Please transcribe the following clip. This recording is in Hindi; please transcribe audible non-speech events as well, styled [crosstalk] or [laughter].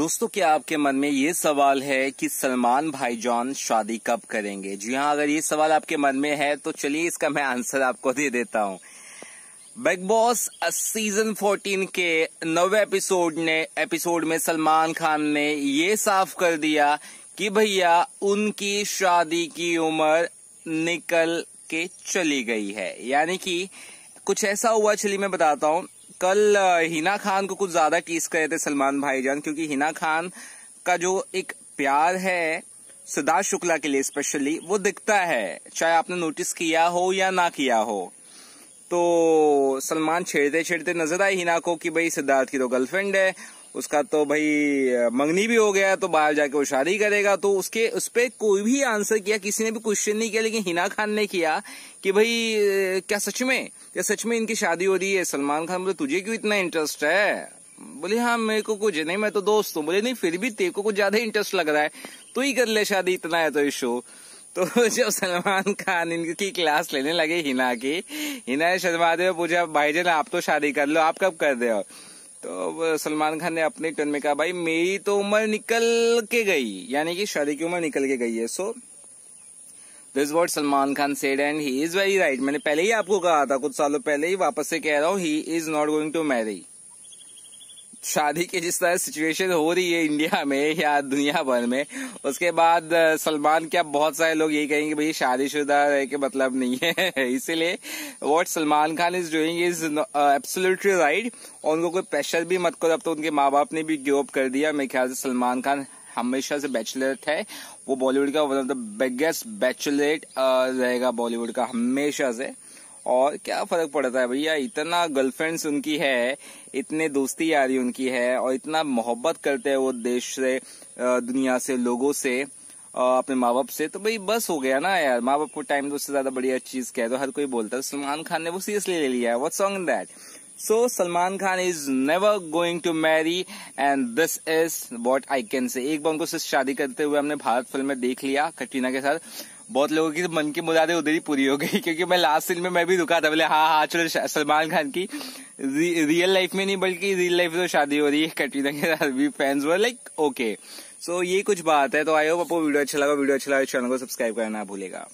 दोस्तों क्या आपके मन में ये सवाल है कि सलमान भाई जॉन शादी कब करेंगे जी हाँ अगर ये सवाल आपके मन में है तो चलिए इसका मैं आंसर आपको दे देता हूँ बिग बॉस सीजन 14 के नवे एपिसोड ने एपिसोड में सलमान खान ने ये साफ कर दिया कि भैया उनकी शादी की उम्र निकल के चली गई है यानी कि कुछ ऐसा हुआ चलिए मैं बताता हूँ कल हिना खान को कुछ ज्यादा टीस करे थे सलमान भाईजान क्योंकि हिना खान का जो एक प्यार है सिद्धार्थ शुक्ला के लिए स्पेशली वो दिखता है चाहे आपने नोटिस किया हो या ना किया हो तो सलमान छेड़ते छेड़ते नजर आए हिना को कि भाई सिद्धार्थ की तो गर्लफ्रेंड है उसका तो भाई मंगनी भी हो गया तो बाहर जाके वो शादी करेगा तो उसके उस पर कोई भी आंसर किया किसी ने भी क्वेश्चन नहीं किया लेकिन हिना खान ने किया कि भाई क्या सच में क्या सच में इनकी शादी हो रही है सलमान खान बोले तुझे क्यों इतना इंटरेस्ट है बोले हाँ मेरे को कुछ नहीं मैं तो दोस्त हूँ बोले नहीं फिर भी तेरे को कुछ ज्यादा इंटरेस्ट लग रहा है तू ही कर ले शादी इतना है तो इशो तो [laughs] जब सलमान खान इनकी क्लास लेने लगे हिना की हिना ने शर्मा दे पूछा जन आप तो शादी कर लो आप कब कर रहे हो तो सलमान खान ने अपने टर्न में कहा भाई मेरी तो उम्र निकल के गई यानी कि शादी की उम्र निकल के गई है so this what Salman Khan said and he is very right मैंने पहले ही आपको कहा था कुछ सालों पहले ही वापस से कह रहा हूँ he is not going to marry शादी की जिस तरह सिचुएशन हो रही है इंडिया में या दुनिया भर में उसके बाद सलमान क्या बहुत सारे लोग यही कहेंगे भाई शादीशुदा रह के मतलब नहीं है [laughs] इसीलिए what Salman Khan is doing is absolutely right और उनको कोई प्रेशर भी मत करो अब तो उनके माँ बाप ने भी गिवअप कर दिया मेरे ख्याल से सलमान खान हमेशा से बैचलरेट है वो बॉलीवुड का one of the biggest bachelorette रहेगा बॉलीवुड का हमेशा से और क्या फर्क पड़ता है भैया इतना गर्लफ्रेंड्स उनकी है इतने दोस्ती यारी उनकी है और इतना मोहब्बत करते हैं वो देश से दुनिया से लोगों से अपने माँ बाप से तो भाई बस हो गया ना यार माँ बाप को टाइम तो उससे ज्यादा बढ़िया चीज है तो हर कोई बोलता है सलमान खान ने वो सीरियसली ले लिया है what song in that so Salman Khan is never going to marry and this is what I can say एक बार उनको शादी करते हुए हमने भारत फिल्म में देख लिया कटरीना के साथ बहुत लोगों की मन की मुरादे उधर ही पूरी हो गई [laughs] क्योंकि मैं लास्ट सीन में मैं भी रुका था बोले हाँ हाँ चलो सलमान खान की रि, रियल लाइफ में नहीं बल्कि रियल लाइफ में तो शादी हो रही है कटरीना के साथ भी fans were like okay so ये कुछ बात है तो आई होप आपको वीडियो अच्छा लगा वीडियो अच्छा लगा चैनल को सब्सक्राइब करना भूलेगा